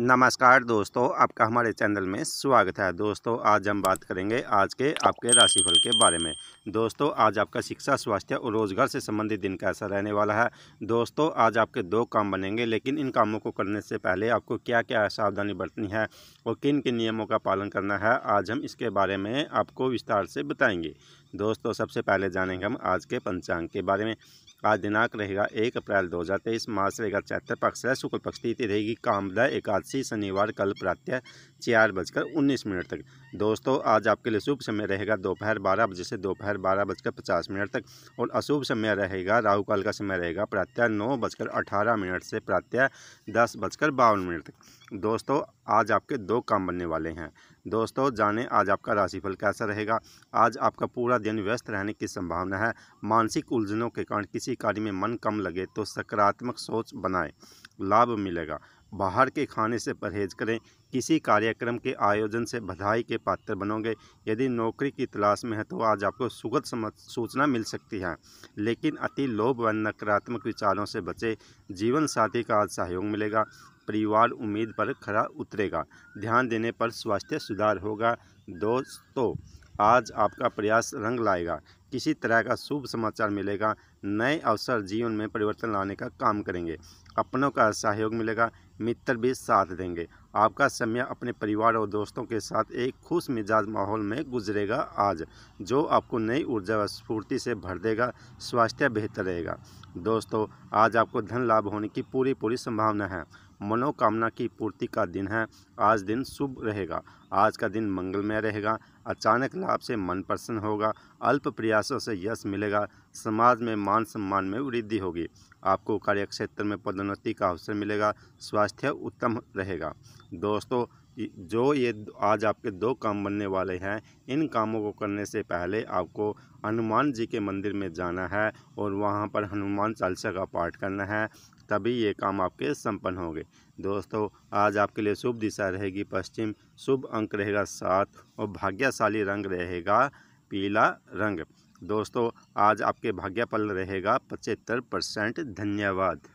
नमस्कार दोस्तों आपका हमारे चैनल में स्वागत है दोस्तों आज हम बात करेंगे आज के आपके राशिफल के बारे में दोस्तों आज आपका शिक्षा स्वास्थ्य और रोजगार से संबंधित दिन कैसा रहने वाला है दोस्तों आज आपके दो काम बनेंगे लेकिन इन कामों को करने से पहले आपको क्या क्या सावधानी बरतनी है और किन किन नियमों का पालन करना है आज हम इसके बारे में आपको विस्तार से बताएंगे दोस्तों सबसे पहले जानेंगे हम आज के पंचांग के बारे में आज दिनांक रहेगा एक अप्रैल दो हजार तेईस मास रहेगा चैत्र पक्ष है शुक्ल पक्ष तिथि रहेगी कामदा एकादशी शनिवार कल प्रातः चार बजकर उन्नीस मिनट तक दोस्तों आज आपके लिए शुभ समय रहेगा दोपहर बारह बजे से दोपहर बारह बजकर पचास मिनट तक और अशुभ समय रहेगा राहु काल का समय रहेगा प्रातः नौ बजकर अठारह मिनट से प्रातः दस बजकर बावन मिनट तक दोस्तों आज आपके दो काम बनने वाले हैं दोस्तों जाने आज आपका राशिफल कैसा रहेगा आज आपका पूरा दिन व्यस्त रहने की संभावना है मानसिक उलझनों के कारण किसी कार्य में मन कम लगे तो सकारात्मक सोच बनाए लाभ मिलेगा बाहर के खाने से परहेज करें किसी कार्यक्रम के आयोजन से बधाई के पात्र बनोगे यदि नौकरी की तलाश में है तो आज आपको सुगत सूचना मिल सकती है लेकिन अति लोभ व नकारात्मक विचारों से बचे जीवन साथी का आज सहयोग मिलेगा परिवार उम्मीद पर खरा उतरेगा ध्यान देने पर स्वास्थ्य सुधार होगा दोस्तों आज आपका प्रयास रंग लाएगा किसी तरह का शुभ समाचार मिलेगा नए अवसर जीवन में परिवर्तन लाने का काम करेंगे अपनों का सहयोग मिलेगा मित्र भी साथ देंगे आपका समय अपने परिवार और दोस्तों के साथ एक खुश मिजाज माहौल में गुजरेगा आज जो आपको नई ऊर्जा व स्फूर्ति से भर देगा स्वास्थ्य बेहतर रहेगा दोस्तों आज आपको धन लाभ होने की पूरी पूरी संभावना है मनोकामना की पूर्ति का दिन है आज दिन शुभ रहेगा आज का दिन मंगलमय रहेगा अचानक लाभ से मन प्रसन्न होगा अल्प प्रयासों से यश मिलेगा समाज में मान सम्मान में वृद्धि होगी आपको कार्यक्षेत्र में पदोन्नति का अवसर मिलेगा स्वास्थ्य उत्तम रहेगा दोस्तों जो ये आज आपके दो काम बनने वाले हैं इन कामों को करने से पहले आपको हनुमान जी के मंदिर में जाना है और वहाँ पर हनुमान चालीसा का पाठ करना है तभी ये काम आपके संपन्न होंगे दोस्तों आज आपके लिए शुभ दिशा रहेगी पश्चिम शुभ अंक रहेगा सात और भाग्यशाली रंग रहेगा पीला रंग दोस्तों आज आपके भाग्यपल रहेगा पचहत्तर परसेंट धन्यवाद